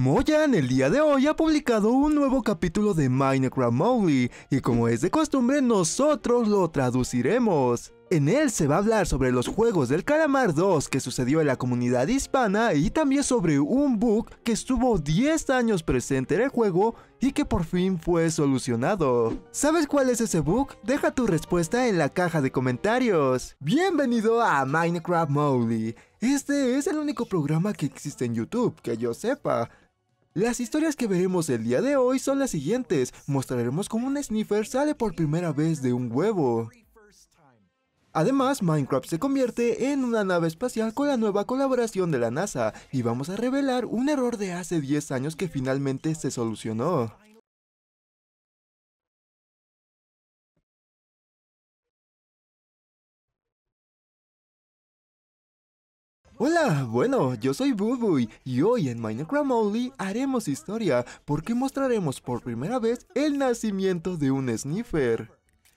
Moyan el día de hoy ha publicado un nuevo capítulo de Minecraft Mowgli y como es de costumbre nosotros lo traduciremos. En él se va a hablar sobre los juegos del calamar 2 que sucedió en la comunidad hispana y también sobre un bug que estuvo 10 años presente en el juego y que por fin fue solucionado. ¿Sabes cuál es ese bug? Deja tu respuesta en la caja de comentarios. Bienvenido a Minecraft Mowgli. Este es el único programa que existe en YouTube, que yo sepa. Las historias que veremos el día de hoy son las siguientes. Mostraremos cómo un sniffer sale por primera vez de un huevo. Además, Minecraft se convierte en una nave espacial con la nueva colaboración de la NASA y vamos a revelar un error de hace 10 años que finalmente se solucionó. Hola, bueno, yo soy Bubu y hoy en Minecraft Only haremos historia porque mostraremos por primera vez el nacimiento de un sniffer.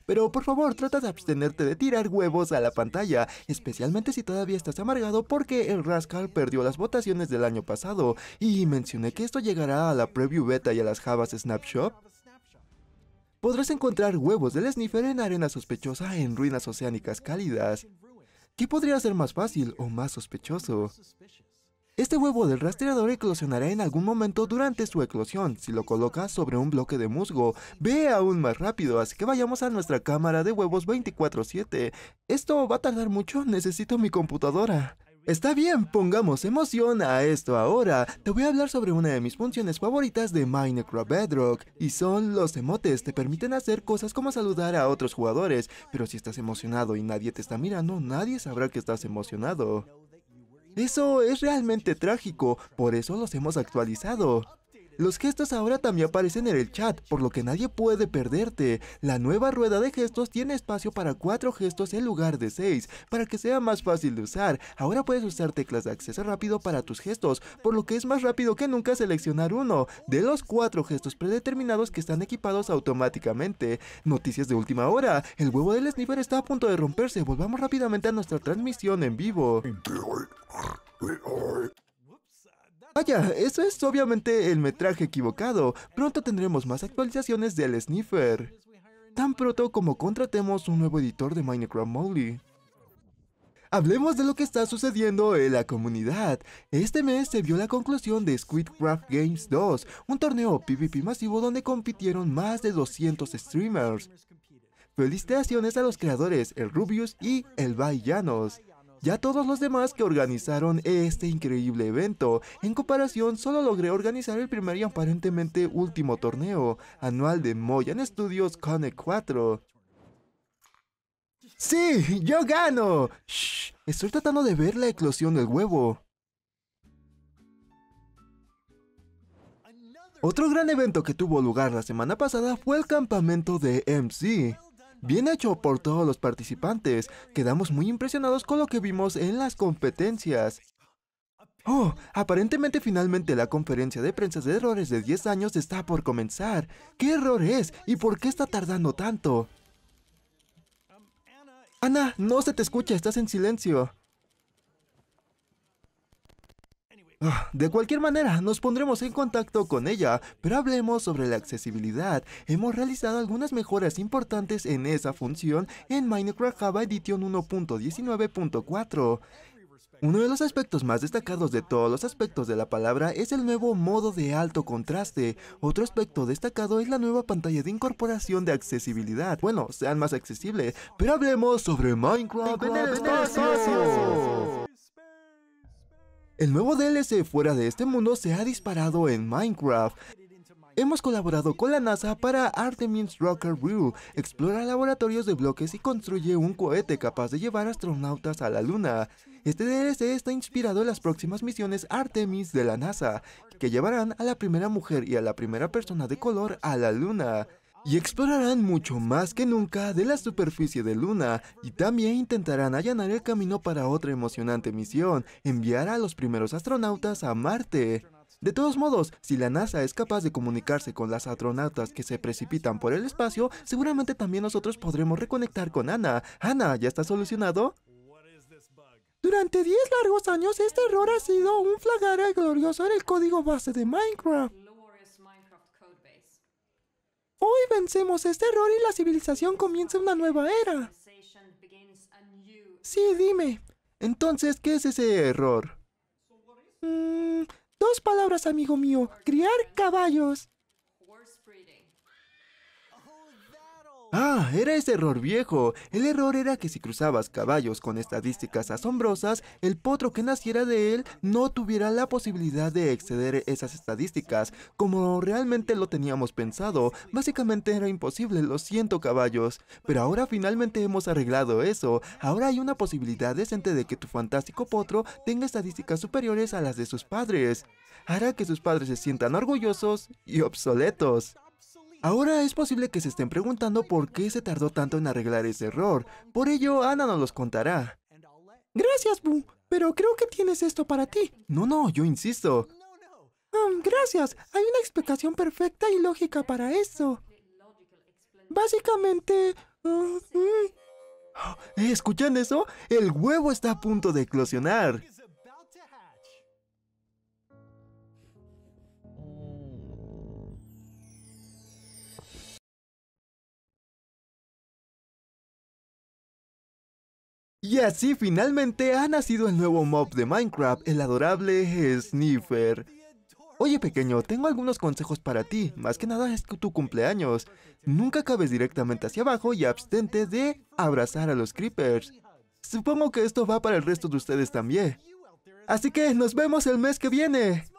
Pero por favor, trata de abstenerte de tirar huevos a la pantalla, especialmente si todavía estás amargado porque el Rascal perdió las votaciones del año pasado y mencioné que esto llegará a la preview beta y a las Javas Snapshot. Podrás encontrar huevos del sniffer en arena sospechosa en ruinas oceánicas cálidas. ¿Qué podría ser más fácil o más sospechoso? Este huevo del rastreador eclosionará en algún momento durante su eclosión. Si lo colocas sobre un bloque de musgo, ve aún más rápido, así que vayamos a nuestra cámara de huevos 24-7. Esto va a tardar mucho, necesito mi computadora. Está bien, pongamos emoción a esto ahora. Te voy a hablar sobre una de mis funciones favoritas de Minecraft Bedrock, y son los emotes. Te permiten hacer cosas como saludar a otros jugadores, pero si estás emocionado y nadie te está mirando, nadie sabrá que estás emocionado. Eso es realmente trágico, por eso los hemos actualizado. Los gestos ahora también aparecen en el chat, por lo que nadie puede perderte. La nueva rueda de gestos tiene espacio para 4 gestos en lugar de 6, para que sea más fácil de usar. Ahora puedes usar teclas de acceso rápido para tus gestos, por lo que es más rápido que nunca seleccionar uno, de los 4 gestos predeterminados que están equipados automáticamente. Noticias de última hora, el huevo del sniper está a punto de romperse, volvamos rápidamente a nuestra transmisión en vivo. Vaya, eso es obviamente el metraje equivocado. Pronto tendremos más actualizaciones del Sniffer. Tan pronto como contratemos un nuevo editor de Minecraft Molly. Hablemos de lo que está sucediendo en la comunidad. Este mes se vio la conclusión de Squidcraft Games 2, un torneo PvP masivo donde compitieron más de 200 streamers. Felicitaciones a los creadores, el Rubius y el Vaillanos. Ya todos los demás que organizaron este increíble evento. En comparación, solo logré organizar el primer y aparentemente último torneo anual de Moyan Studios Connect 4. ¡Sí! ¡Yo gano! Shh, estoy tratando de ver la eclosión del huevo. Otro gran evento que tuvo lugar la semana pasada fue el campamento de MC. Bien hecho por todos los participantes. Quedamos muy impresionados con lo que vimos en las competencias. Oh, aparentemente finalmente la conferencia de prensa de errores de 10 años está por comenzar. ¿Qué error es? ¿Y por qué está tardando tanto? Ana, no se te escucha, estás en silencio. De cualquier manera, nos pondremos en contacto con ella, pero hablemos sobre la accesibilidad. Hemos realizado algunas mejoras importantes en esa función en Minecraft Java Edition 1.19.4. Uno de los aspectos más destacados de todos los aspectos de la palabra es el nuevo modo de alto contraste. Otro aspecto destacado es la nueva pantalla de incorporación de accesibilidad. Bueno, sean más accesibles, pero hablemos sobre Minecraft, el nuevo DLC fuera de este mundo se ha disparado en Minecraft. Hemos colaborado con la NASA para Artemis Rocker Rule, explora laboratorios de bloques y construye un cohete capaz de llevar astronautas a la luna. Este DLC está inspirado en las próximas misiones Artemis de la NASA, que llevarán a la primera mujer y a la primera persona de color a la luna y explorarán mucho más que nunca de la superficie de Luna y también intentarán allanar el camino para otra emocionante misión, enviar a los primeros astronautas a Marte. De todos modos, si la NASA es capaz de comunicarse con las astronautas que se precipitan por el espacio, seguramente también nosotros podremos reconectar con Ana. Ana, ¿ya está solucionado? Durante 10 largos años, este error ha sido un flagelo glorioso en el código base de Minecraft. Hoy vencemos este error y la civilización comienza una nueva era. Sí, dime. Entonces, ¿qué es ese error? Mm, dos palabras, amigo mío. Criar caballos. Ah, era ese error viejo. El error era que si cruzabas caballos con estadísticas asombrosas, el potro que naciera de él no tuviera la posibilidad de exceder esas estadísticas, como realmente lo teníamos pensado. Básicamente era imposible los siento caballos. Pero ahora finalmente hemos arreglado eso. Ahora hay una posibilidad decente de que tu fantástico potro tenga estadísticas superiores a las de sus padres. Hará que sus padres se sientan orgullosos y obsoletos. Ahora es posible que se estén preguntando por qué se tardó tanto en arreglar ese error. Por ello, Ana nos los contará. Gracias, Boo. Pero creo que tienes esto para ti. No, no, yo insisto. Mm, gracias. Hay una explicación perfecta y lógica para eso. Básicamente... Uh, mm. ¿Escuchan eso? El huevo está a punto de eclosionar. Y así finalmente ha nacido el nuevo mob de Minecraft, el adorable Sniffer. Oye pequeño, tengo algunos consejos para ti, más que nada es tu cumpleaños. Nunca cabes directamente hacia abajo y abstente de abrazar a los creepers. Supongo que esto va para el resto de ustedes también. Así que nos vemos el mes que viene.